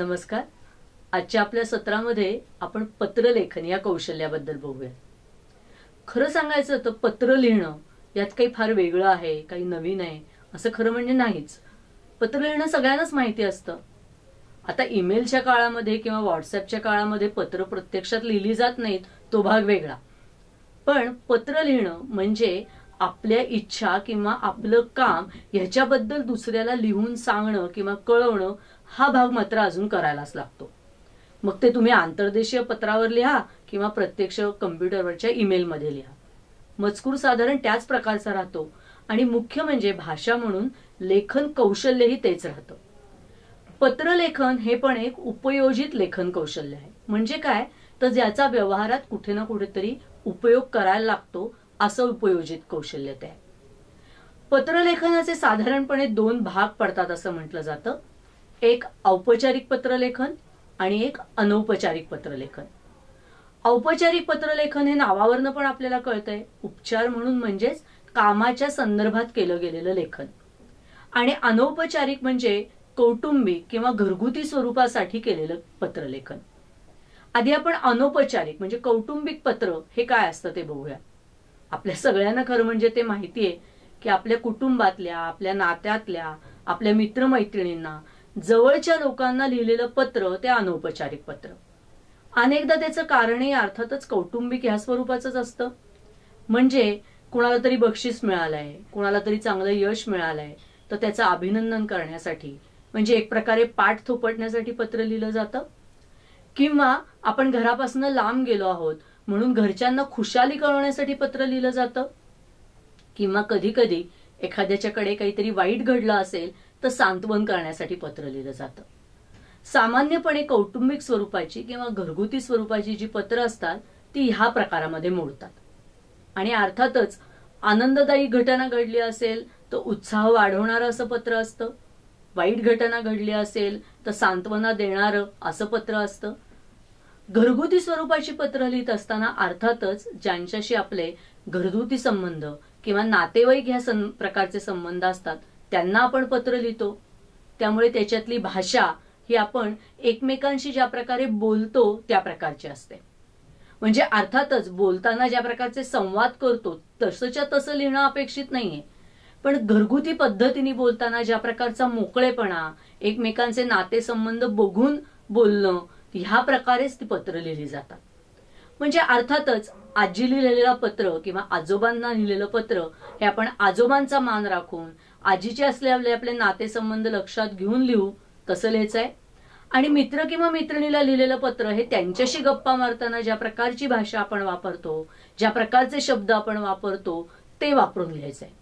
नमस्कार आजच्या आपल्या सत्रामध्ये आपण पत्रलेखन या कौशल्याबद्दल बघूया खरं सांगायचं तर पत्र लिहिणं यात काही फार वेगळं आहे काही नवीन आहे असं खरं म्हणजे नाहीच पत्र लिहिणं सगळ्यांनाच माहिती असतं आता ईमेलच्या काळामध्ये किंवा व्हॉट्सअपच्या काळामध्ये पत्र प्रत्यक्षात लिहिली जात नाहीत तो भाग वेगळा पण पत्र लिहिणं म्हणजे आपल्या इच्छा किंवा आपलं काम ह्याच्याबद्दल दुसऱ्याला लिहून सांगणं किंवा कळवणं हा भाग मात्र अजून करायलाच लागतो मग ते तुम्ही आंतरदेशीय पत्रावर लिहा किंवा प्रत्यक्ष कम्प्युटरवरच्या ईमेलमध्ये लिहा मजकूर साधारण त्याच प्रकारचा राहतो आणि मुख्य म्हणजे भाषा म्हणून लेखन कौशल्यही तेच राहतं पत्रलेखन हे पण एक उपयोजित लेखन कौशल्य आहे म्हणजे काय तर ज्याचा व्यवहारात कुठे ना कुठेतरी उपयोग करायला लागतो असं उपयोजित कौशल्य ते आहे पत्रलेखनाचे साधारणपणे दोन भाग पडतात असं म्हटलं जातं एक औपचारिक पत्रलेखन आणि एक अनौपचारिक पत्रलेखन औपचारिक पत्रलेखन हे नावावरनं पण आपल्याला कळतंय उपचार म्हणून म्हणजेच कामाच्या संदर्भात केलं गेलेलं लेखन आणि अनौपचारिक म्हणजे कौटुंबिक किंवा घरगुती स्वरूपासाठी केलेलं पत्रलेखन आधी आपण अनौपचारिक म्हणजे कौटुंबिक पत्र हे काय असतं ते बघूया आपल्या सगळ्यांना खरं म्हणजे ते माहिती आहे की आपल्या कुटुंबातल्या आपल्या नात्यातल्या आपल्या मित्रमैत्रिणींना जवळच्या लोकांना लिहिलेलं पत्र ते अनौपचारिक पत्र अनेकदा त्याचं कारणही अर्थातच कौटुंबिक ह्या स्वरूपाचंच असतं म्हणजे कुणाला तरी बक्षीस मिळालंय कुणाला तरी चांगलं यश मिळालंय तर त्याचं अभिनंदन करण्यासाठी म्हणजे एक प्रकारे पाठ थोपटण्यासाठी पत्र लिहिलं जातं किंवा आपण घरापासून लांब गेलो आहोत म्हणून घरच्यांना खुशाली कळवण्यासाठी पत्र लिहिलं जातं किंवा कधी कधी एखाद्याच्याकडे काहीतरी वाईट घडलं असेल तर सांत्वन करण्यासाठी पत्र लिहिलं जातं सामान्यपणे कौटुंबिक स्वरूपाची किंवा घरगुती स्वरूपाची जी पत्र असतात ती ह्या प्रकारामध्ये मोडतात आणि अर्थातच आनंददायी घटना घडली असेल तर उत्साह वाढवणारं असं पत्र असतं वाईट घटना घडली असेल तर सांत्वना देणारं असं पत्र असतं घरगुती स्वरूपाची पत्र लिहित असताना अर्थातच ज्यांच्याशी आपले घरगुती संबंध किंवा नातेवाईक ह्या सं प्रकारचे संबंध असतात त्यांना आपण पत्र लिहितो त्यामुळे त्याच्यातली भाषा ही आपण एकमेकांशी ज्या प्रकारे बोलतो त्या प्रकारची असते म्हणजे अर्थातच बोलताना ज्या प्रकारचे संवाद करतो तसंच्या तसं लिहिणं अपेक्षित नाहीये पण घरगुती पद्धतीने बोलताना ज्या प्रकारचा मोकळेपणा एकमेकांचे नातेसंबंध बघून बोलणं ह्या प्रकारेच ती पत्र लिहिली जातात म्हणजे अर्थातच आजी लिहिलेलं पत्र किंवा आजोबांना लिहिलेलं पत्र हे आपण आजोबांचा मान राखून आजीचे असले आपले नातेसंबंध लक्षात घेऊन लिहू तसं लिहायचं आहे आणि मित्र किंवा मैत्रिणीला लिहिलेलं पत्र हे त्यांच्याशी गप्पा मारताना ज्या प्रकारची भाषा आपण वापरतो ज्या प्रकारचे शब्द आपण वापरतो ते वापरून लिहायचं आहे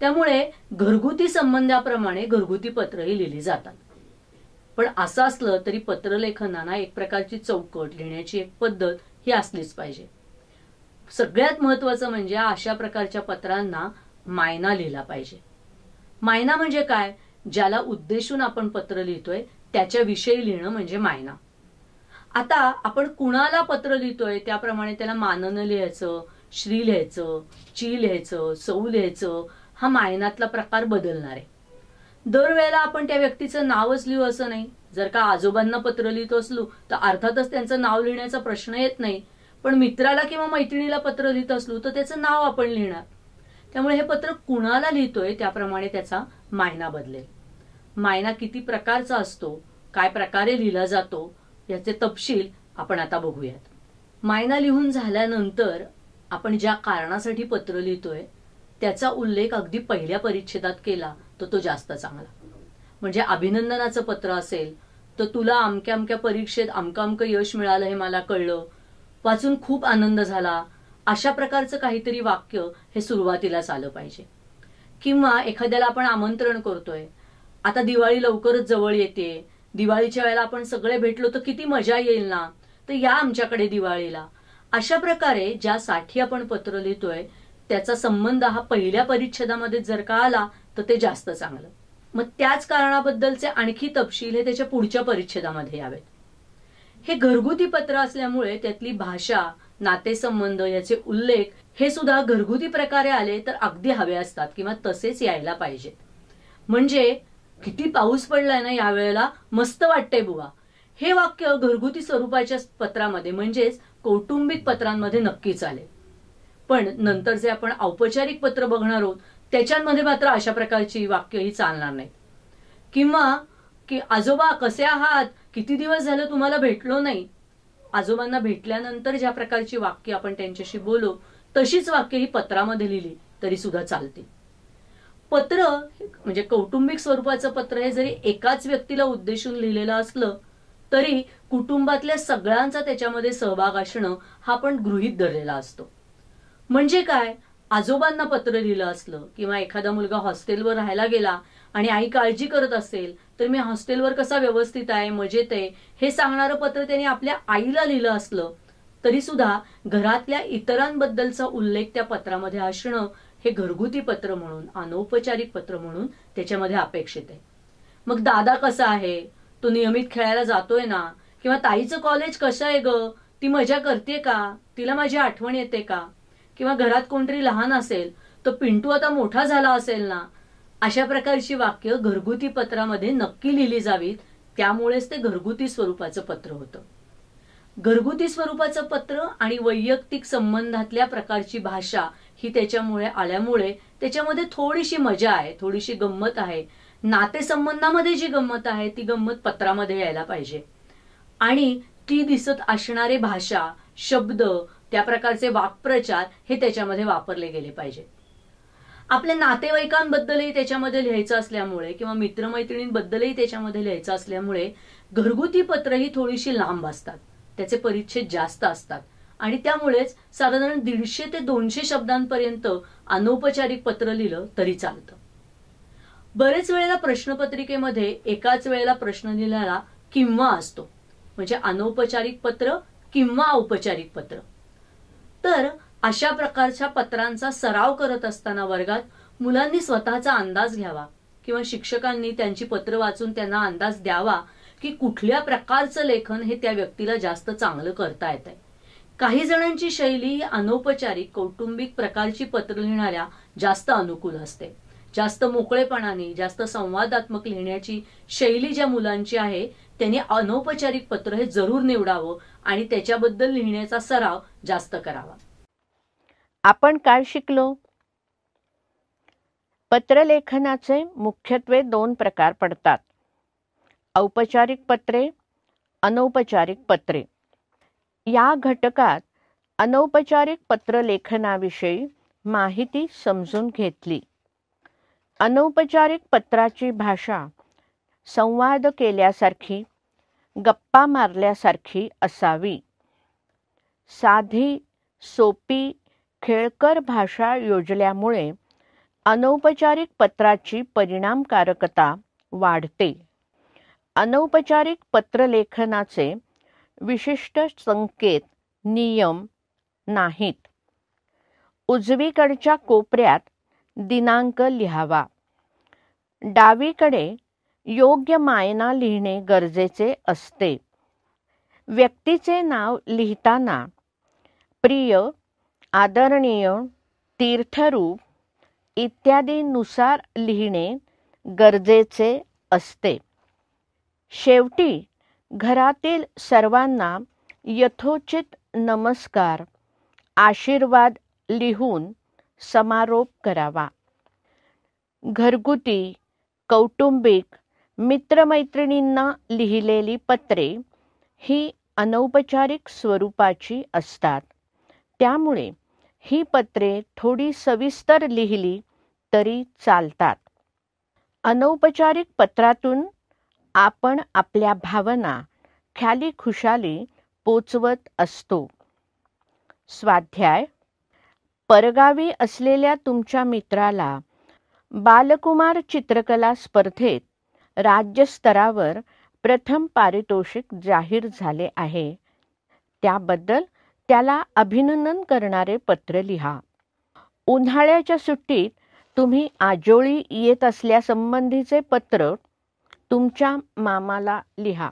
त्यामुळे घरगुती संबंधाप्रमाणे घरगुती पत्रही लिहिली जातात पण असं असलं तरी पत्रलेखनाना एक प्रकारची चौकट लिहिण्याची एक पद्धत ही असलीच पाहिजे सगळ्यात महत्वाचं म्हणजे अशा प्रकारच्या पत्रांना मायना लिहिला पाहिजे मायना म्हणजे काय ज्याला उद्देशून आपण पत्र लिहितोय त्याच्याविषयी लिहिणं म्हणजे मायना आता आपण कुणाला पत्र लिहितोय त्याप्रमाणे त्याला मानन लिहायचं श्री लिहायचं ची लिहायचं सौ लिहायचं हा मायनातला प्रकार बदलणार आहे दरवेळेला आपण त्या व्यक्तीचं नावच लिहू असं नाही जर का आजोबांना पत्र लिहित असलो तर अर्थातच त्यांचं नाव लिहिण्याचा प्रश्न येत नाही पण मित्राला किंवा मैत्रिणीला पत्र लिहित असलो तर त्याचं नाव आपण लिहिणार त्यामुळे हे पत्र कुणाला लिहितोय त्याप्रमाणे त्याचा मायना बदलेल मायना किती प्रकारचा असतो काय प्रकारे लिहिला जातो याचे तपशील आपण आता बघूयात मायना लिहून झाल्यानंतर आपण ज्या कारणासाठी पत्र लिहितोय त्याचा उल्लेख अगदी पहिल्या परिच्छेदात केला तर तो, तो जास्त चांगला म्हणजे अभिनंदनाचं पत्र असेल तर तुला अमक्या अमक्या परीक्षेत अमकं अमकं यश मिळालं हे मला कळलं वाचून खूप आनंद झाला अशा प्रकारचं काहीतरी वाक्य हे सुरुवातीलाच आलं पाहिजे किंवा एखाद्याला आपण आमंत्रण करतोय आता दिवाळी लवकरच जवळ येते दिवाळीच्या वेळेला आपण सगळे भेटलो तर किती मजा येईल ना तर या आमच्याकडे दिवाळीला अशा प्रकारे ज्यासाठी आपण पत्र लिहितोय त्याचा संबंध हा पहिल्या परिच्छेदामध्ये जर का आला तर ते जास्त चांगलं मग त्याच कारणाबद्दलचे आणखी तपशील हे त्याच्या पुढच्या परिच्छेदामध्ये यावेत हे घरगुती पत्र असल्यामुळे त्यातली भाषा नातेसंबंध याचे उल्लेख हे सुद्धा घरगुती प्रकारे आले तर अगदी हवे असतात किंवा तसेच यायला पाहिजेत म्हणजे किती पाऊस पडलाय ना यावेळेला मस्त वाटते बुवा हे वाक्य घरगुती स्वरूपाच्या पत्रामध्ये म्हणजेच कौटुंबिक पत्रांमध्ये नक्कीच आले पण नंतर जे आपण औपचारिक पत्र बघणार आहोत त्याच्यामध्ये मात्र अशा प्रकारची वाक्य ही चालणार नाही किंवा की आजोबा कसे आहात किती दिवस झालं तुम्हाला भेटलो नाही आजोबांना भेटल्यानंतर ज्या प्रकारची वाक्य आपण त्यांच्याशी बोलो तशीच वाक्य ही पत्रामध्ये लिहिली तरी सुद्धा चालते पत्र म्हणजे कौटुंबिक स्वरूपाचं पत्र हे जरी एकाच व्यक्तीला उद्देशून लिहिलेलं असलं तरी कुटुंबातल्या सगळ्यांचा त्याच्यामध्ये सहभाग असणं हा पण गृहित धरलेला असतो म्हणजे काय आजोबांना पत्र लिहिलं असलं किंवा एखादा मुलगा हॉस्टेलवर राहायला गेला आणि आई काळजी करत असेल तर मी हॉस्टेलवर कसा व्यवस्थित आहे मजेत आहे हे सांगणारं पत्र त्यांनी आपल्या आईला लिहिलं असलं तरी सुद्धा घरातल्या इतरांबद्दलचा उल्लेख त्या पत्रामध्ये असणं हे घरगुती पत्र म्हणून अनौपचारिक पत्र म्हणून त्याच्यामध्ये अपेक्षित आहे मग दादा कसा आहे तो नियमित खेळायला जातोय ना किंवा ताईचं कॉलेज कसं आहे ग ती मजा करते का तिला माझी आठवण येते का किंवा घरात कोणतरी लहान असेल तो पिंटू आता मोठा झाला असेल ना अशा प्रकारची वाक्य घरगुती पत्रामध्ये नक्की लिहिली जावीत त्यामुळेच ते घरगुती स्वरूपाचं पत्र होतं घरगुती स्वरूपाचं पत्र आणि वैयक्तिक संबंधातल्या प्रकारची भाषा ही त्याच्यामुळे आल्यामुळे त्याच्यामध्ये थोडीशी मजा आहे थोडीशी गंमत आहे नातेसंबंधामध्ये जी गंमत आहे ती गंमत पत्रामध्ये यायला पाहिजे आणि ती दिसत असणारे भाषा शब्द त्या प्रकारचे वाक्प्रचार हे त्याच्यामध्ये वापरले गेले पाहिजे आपल्या नातेवाईकांबद्दलही त्याच्यामध्ये लिहायचं असल्यामुळे किंवा मित्रमैत्रिणींबद्दलही त्याच्यामध्ये लिहायचं असल्यामुळे घरगुती पत्रही थोडीशी लांब असतात त्याचे परिच्छेद जास्त असतात आणि त्यामुळेच साधारण दीडशे ते दोनशे शब्दांपर्यंत अनौपचारिक पत्र लिहिलं तरी चालतं बरेच वेळेला प्रश्नपत्रिकेमध्ये एकाच वेळेला प्रश्न लिहिलेला किंवा असतो म्हणजे अनौपचारिक पत्र किंवा औपचारिक पत्र तर अशा प्रकारच्या पत्रांचा सराव करत असताना वर्गात मुलांनी स्वतःचा अंदाज घ्यावा किंवा शिक्षकांनी त्यांची पत्र वाचून त्यांना अंदाज द्यावा की कुठल्या प्रकारचं लेखन हे त्या व्यक्तीला जास्त चांगलं करता येत आहे काही जणांची शैली ही अनौपचारिक कौटुंबिक प्रकारची पत्र लिहिणाऱ्या जास्त अनुकूल असते जास्त मोकळेपणाने जास्त संवादात्मक लिहिण्याची शैली ज्या मुलांची आहे त्यांनी अनौपचारिक पत्र हे जरूर निवडावं आणि त्याच्याबद्दल लिहिण्याचा सराव जास्त करावा आपण काय शिकलो पत्रलेखनाचे मुख्यत्वे दोन प्रकार पडतात औपचारिक पत्रे अनौपचारिक पत्रे या घटकात अनौपचारिक पत्रलेखनाविषयी माहिती समजून घेतली अनौपचारिक पत्राची भाषा संवाद केल्यासारखी गप्पा मारल्यासारखी असावी साधी सोपी खेळकर भाषा योजल्यामुळे अनौपचारिक पत्राची परिणामकारकता वाढते अनौपचारिक पत्रलेखनाचे विशिष्ट संकेत नियम नाहीत उजवीकडच्या कोपऱ्यात दिनांक लिहावा डावीकडे योग्य मायना लिहिणे गरजेचे असते व्यक्तीचे नाव लिहिताना प्रिय आदरणीय तीर्थरूप इत्यादीनुसार लिहिणे गरजेचे असते शेवटी घरातील सर्वांना यथोचित नमस्कार आशीर्वाद लिहून समारोप करावा घरगुती कौटुंबिक मित्रमैत्रिणींना लिहिलेली पत्रे ही अनौपचारिक स्वरूपाची असतात त्यामुळे ही पत्रे थोडी सविस्तर लिहिली तरी चालतात अनौपचारिक पत्रातून आपण आपल्या भावना ख्याली खुशाली पोचवत असतो स्वाध्याय परगावी असलेल्या तुमच्या मित्राला बालकुमार चित्रकला स्पर्धेत राज्यस्तरावर प्रथम पारितोषिक जाहीर झाले आहे त्याबद्दल त्याला अभिनंदन करणारे पत्र लिहा उन्हाळ्याच्या सुट्टीत तुम्ही आजोळी येत असल्यासंबंधीचे पत्र तुमच्या मामाला लिहा